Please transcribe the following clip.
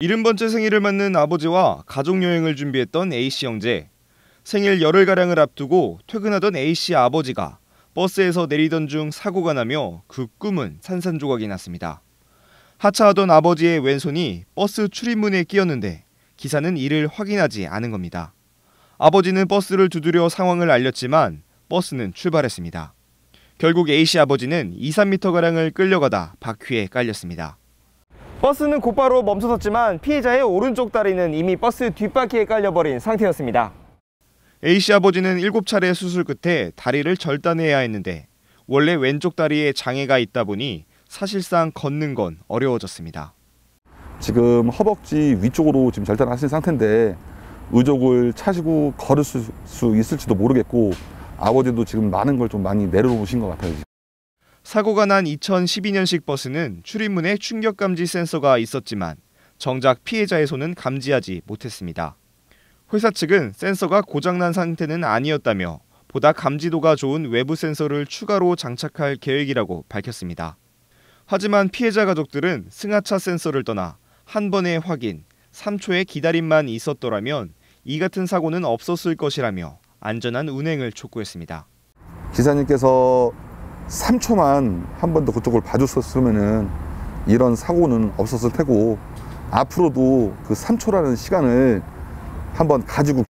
70번째 생일을 맞는 아버지와 가족여행을 준비했던 A씨 형제. 생일 열흘가량을 앞두고 퇴근하던 A씨 아버지가 버스에서 내리던 중 사고가 나며 그 꿈은 산산조각이 났습니다. 하차하던 아버지의 왼손이 버스 출입문에 끼었는데 기사는 이를 확인하지 않은 겁니다. 아버지는 버스를 두드려 상황을 알렸지만 버스는 출발했습니다. 결국 A씨 아버지는 2, 3미터가량을 끌려가다 바퀴에 깔렸습니다. 버스는 곧바로 멈춰섰지만 피해자의 오른쪽 다리는 이미 버스 뒷바퀴에 깔려버린 상태였습니다. A씨 아버지는 7차례 수술 끝에 다리를 절단해야 했는데 원래 왼쪽 다리에 장애가 있다 보니 사실상 걷는 건 어려워졌습니다. 지금 허벅지 위쪽으로 지금 절단하신 상태인데 의족을 차시고 걸을 수 있을지도 모르겠고 아버지도 지금 많은 걸 좀 많이 내려놓으신 것 같아요. 사고가 난 2012년식 버스는 출입문에 충격 감지 센서가 있었지만 정작 피해자의 손은 감지하지 못했습니다. 회사 측은 센서가 고장난 상태는 아니었다며 보다 감지도가 좋은 외부 센서를 추가로 장착할 계획이라고 밝혔습니다. 하지만 피해자 가족들은 승하차 센서를 떠나 한 번의 확인, 3초의 기다림만 있었더라면 이 같은 사고는 없었을 것이라며 안전한 운행을 촉구했습니다. 기사님께서 3초만 한 번 더 그쪽을 봐줬었으면은 이런 사고는 없었을 테고 앞으로도 그 3초라는 시간을 한번 가지고